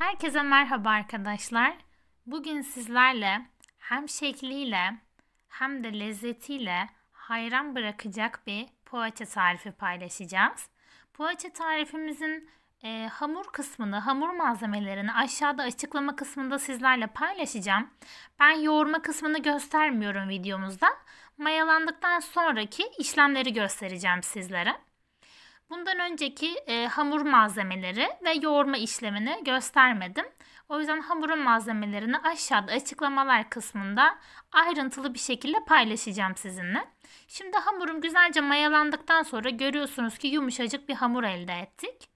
Herkese merhaba arkadaşlar. Bugün sizlerle hem şekliyle hem de lezzetiyle hayran bırakacak bir poğaça tarifi paylaşacağız. Poğaça tarifimizin e, hamur kısmını, hamur malzemelerini aşağıda açıklama kısmında sizlerle paylaşacağım. Ben yoğurma kısmını göstermiyorum videomuzda. Mayalandıktan sonraki işlemleri göstereceğim sizlere. Bundan önceki e, hamur malzemeleri ve yoğurma işlemini göstermedim. O yüzden hamurun malzemelerini aşağıda açıklamalar kısmında ayrıntılı bir şekilde paylaşacağım sizinle. Şimdi hamurum güzelce mayalandıktan sonra görüyorsunuz ki yumuşacık bir hamur elde ettik.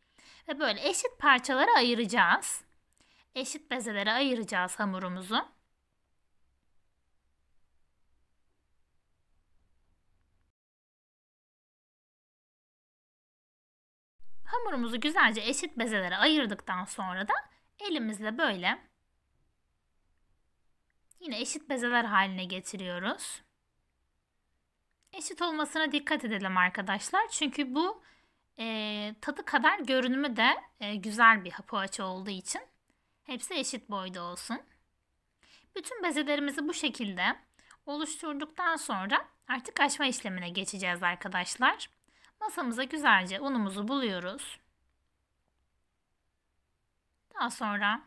Ve böyle eşit parçalara ayıracağız. Eşit bezelere ayıracağız hamurumuzu. Hamurumuzu güzelce eşit bezelere ayırdıktan sonra da elimizle böyle yine eşit bezeler haline getiriyoruz. Eşit olmasına dikkat edelim arkadaşlar. Çünkü bu e, tadı kadar görünümü de e, güzel bir poğaça olduğu için hepsi eşit boyda olsun. Bütün bezelerimizi bu şekilde oluşturduktan sonra artık açma işlemine geçeceğiz arkadaşlar. Masamıza güzelce unumuzu buluyoruz. Daha sonra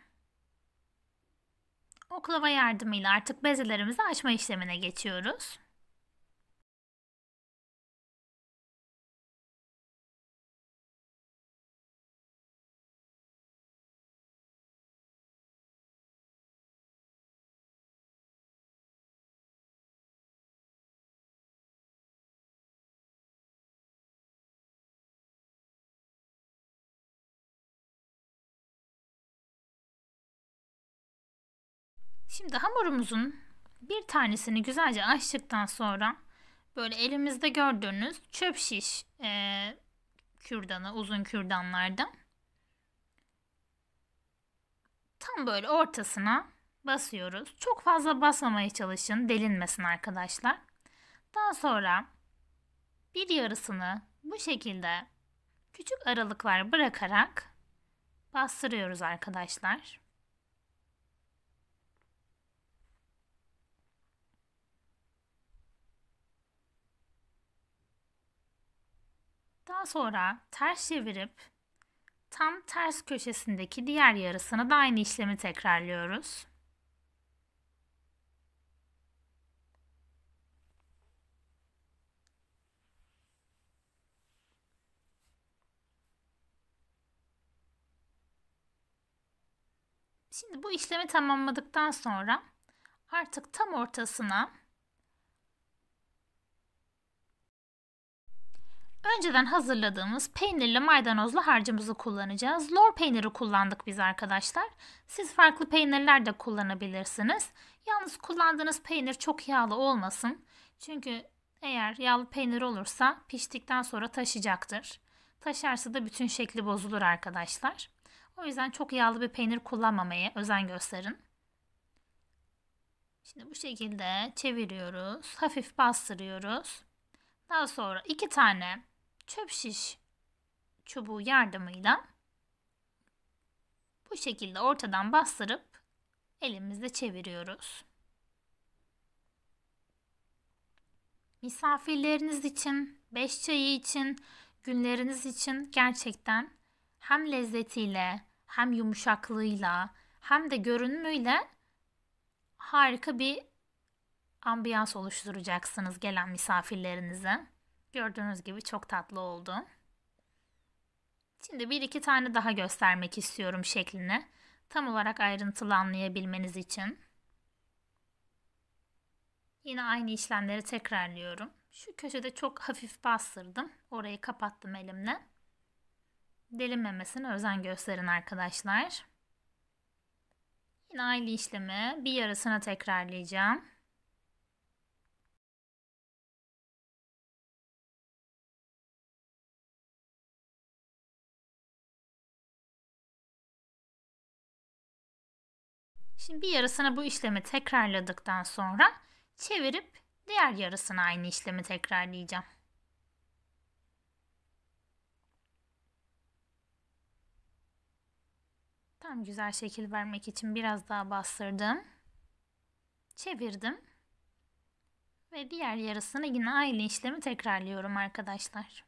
oklava yardımıyla artık bezelerimizi açma işlemine geçiyoruz. Şimdi hamurumuzun bir tanesini güzelce açtıktan sonra böyle elimizde gördüğünüz çöp şiş e, kürdanı uzun kürdanlardan tam böyle ortasına basıyoruz. Çok fazla basmamaya çalışın delinmesin arkadaşlar. Daha sonra bir yarısını bu şekilde küçük aralıklar bırakarak bastırıyoruz arkadaşlar. Daha sonra ters çevirip tam ters köşesindeki diğer yarısını da aynı işlemi tekrarlıyoruz. Şimdi bu işlemi tamamladıktan sonra artık tam ortasına Önceden hazırladığımız peynirli maydanozlu harcımızı kullanacağız. Lor peyniri kullandık biz arkadaşlar. Siz farklı peynirler de kullanabilirsiniz. Yalnız kullandığınız peynir çok yağlı olmasın. Çünkü eğer yağlı peynir olursa piştikten sonra taşacaktır. Taşarsa da bütün şekli bozulur arkadaşlar. O yüzden çok yağlı bir peynir kullanmamaya özen gösterin. Şimdi bu şekilde çeviriyoruz. Hafif bastırıyoruz. Daha sonra iki tane çöp şiş çubuğu yardımıyla bu şekilde ortadan bastırıp elimizle çeviriyoruz. Misafirleriniz için, beş çayı için, günleriniz için gerçekten hem lezzetiyle, hem yumuşaklığıyla, hem de görünümüyle harika bir ambiyans oluşturacaksınız gelen misafirlerinize. Gördüğünüz gibi çok tatlı oldu. Şimdi bir iki tane daha göstermek istiyorum şeklini. Tam olarak ayrıntılı anlayabilmeniz için. Yine aynı işlemleri tekrarlıyorum. Şu köşede çok hafif bastırdım. Orayı kapattım elimle. Delinmemesine özen gösterin arkadaşlar. Yine aynı işlemi bir yarısına tekrarlayacağım. Şimdi bir yarısını bu işlemi tekrarladıktan sonra çevirip diğer yarısını aynı işlemi tekrarlayacağım. Tam güzel şekil vermek için biraz daha bastırdım. Çevirdim. Ve diğer yarısını yine aynı işlemi tekrarlıyorum arkadaşlar.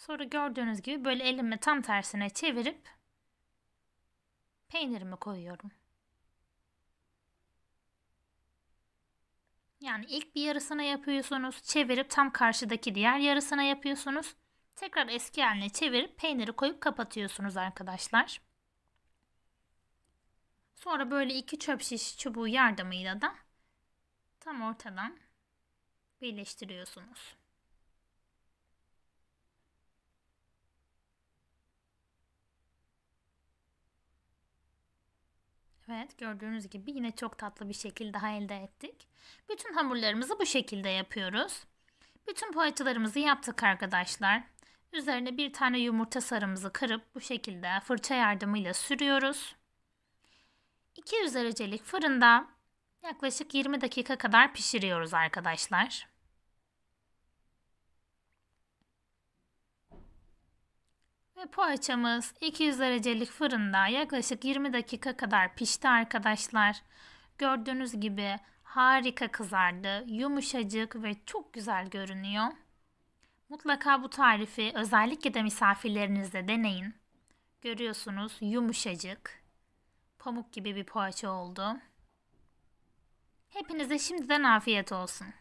Sonra gördüğünüz gibi böyle elimi tam tersine çevirip peynirimi koyuyorum. Yani ilk bir yarısına yapıyorsunuz, çevirip tam karşıdaki diğer yarısına yapıyorsunuz. Tekrar eski haline çevirip peyniri koyup kapatıyorsunuz arkadaşlar. Sonra böyle iki çöp şiş çubuğu yardımıyla da tam ortadan birleştiriyorsunuz. Evet gördüğünüz gibi yine çok tatlı bir şekil daha elde ettik. Bütün hamurlarımızı bu şekilde yapıyoruz. Bütün poğaçalarımızı yaptık arkadaşlar. Üzerine bir tane yumurta sarımızı kırıp bu şekilde fırça yardımıyla sürüyoruz. 200 derecelik fırında yaklaşık 20 dakika kadar pişiriyoruz arkadaşlar. Ve poğaçamız 200 derecelik fırında yaklaşık 20 dakika kadar pişti arkadaşlar. Gördüğünüz gibi harika kızardı. Yumuşacık ve çok güzel görünüyor. Mutlaka bu tarifi özellikle de misafirlerinizle deneyin. Görüyorsunuz yumuşacık. Pamuk gibi bir poğaça oldu. Hepinize şimdiden afiyet olsun.